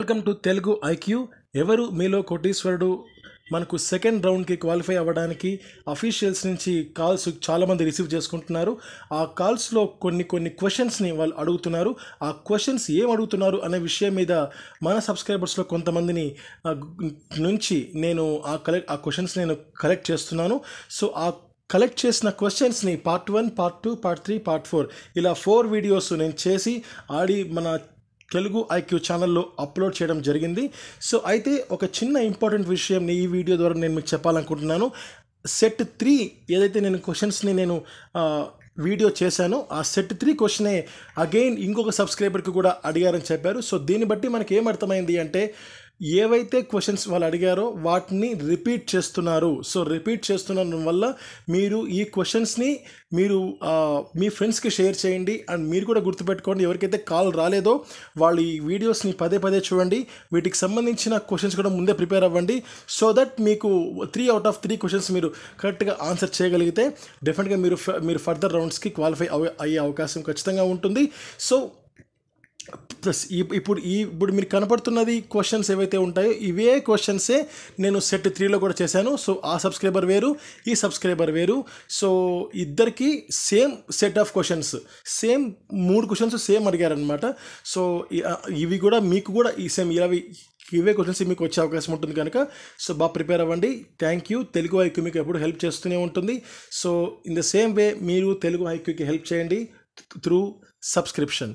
welcome to Telugu IQ ఎవరు మీలో కోటీశ్వరుడు మనకు సెకండ్ రౌండ్కి క్వాలిఫై అవ్వడానికి అఫీషియల్స్ నుంచి కాల్స్ చాలామంది రిసీవ్ చేసుకుంటున్నారు ఆ కాల్స్లో కొన్ని కొన్ని క్వశ్చన్స్ని వాళ్ళు అడుగుతున్నారు ఆ క్వశ్చన్స్ ఏం అడుగుతున్నారు అనే విషయం మీద మన సబ్స్క్రైబర్స్లో కొంతమందిని నుంచి నేను ఆ కలెక్ట్ ఆ క్వశ్చన్స్ నేను కలెక్ట్ చేస్తున్నాను సో ఆ కలెక్ట్ చేసిన క్వశ్చన్స్ని part one part two part three part four ఇలా ఫోర్ వీడియోస్ నేను చేసి ఆడి మన తెలుగు ఐక్యూ ఛానల్లో అప్లోడ్ చేయడం జరిగింది సో అయితే ఒక చిన్న ఇంపార్టెంట్ విషయం ఈ వీడియో ద్వారా నేను మీకు చెప్పాలనుకుంటున్నాను సెట్ త్రీ ఏదైతే నేను క్వశ్చన్స్ని నేను వీడియో చేశాను ఆ సెట్ త్రీ క్వశ్చనే అగైన్ ఇంకొక సబ్స్క్రైబర్కి కూడా అడిగారని చెప్పారు సో దీన్ని బట్టి మనకి ఏమర్థమైంది అంటే ఏవైతే క్వశ్చన్స్ వాళ్ళు అడిగారో వాటిని రిపీట్ చేస్తున్నారు సో రిపీట్ చేస్తున్న వల్ల మీరు ఈ క్వశ్చన్స్ని మీరు మీ ఫ్రెండ్స్కి షేర్ చేయండి అండ్ మీరు కూడా గుర్తుపెట్టుకోండి ఎవరికైతే కాల్ రాలేదో వాళ్ళు ఈ వీడియోస్ని పదే పదే చూడండి వీటికి సంబంధించిన క్వశ్చన్స్ కూడా ముందే ప్రిపేర్ అవ్వండి సో దట్ మీకు three out of three questions మీరు కరెక్ట్గా ఆన్సర్ చేయగలిగితే డెఫినెట్గా మీరు మీరు ఫర్దర్ రౌండ్స్కి క్వాలిఫై అయ్యే అవకాశం ఖచ్చితంగా ఉంటుంది సో ప్లస్ ఇప్పుడు ఈ ఇప్పుడు మీరు కనపడుతున్నది క్వశ్చన్స్ ఏవైతే ఉంటాయో ఇవే క్వశ్చన్సే నేను సెట్ త్రీలో కూడా చేశాను సో ఆ సబ్స్క్రైబర్ వేరు ఈ సబ్స్క్రైబర్ వేరు సో ఇద్దరికి same set of questions same మూడు క్వశ్చన్స్ సేమ్ అడిగారనమాట సో ఇవి కూడా మీకు కూడా ఈ సేమ్ ఇరవై ఇవే క్వశ్చన్స్ మీకు వచ్చే అవకాశం ఉంటుంది కనుక సో బాగా ప్రిపేర్ అవ్వండి థ్యాంక్ యూ తెలుగు ఐక్యూ మీకు ఎప్పుడు హెల్ప్ చేస్తూనే ఉంటుంది so in the same way మీరు తెలుగు ఐక్యూకి హెల్ప్ చేయండి త్రూ సబ్స్క్రిప్షన్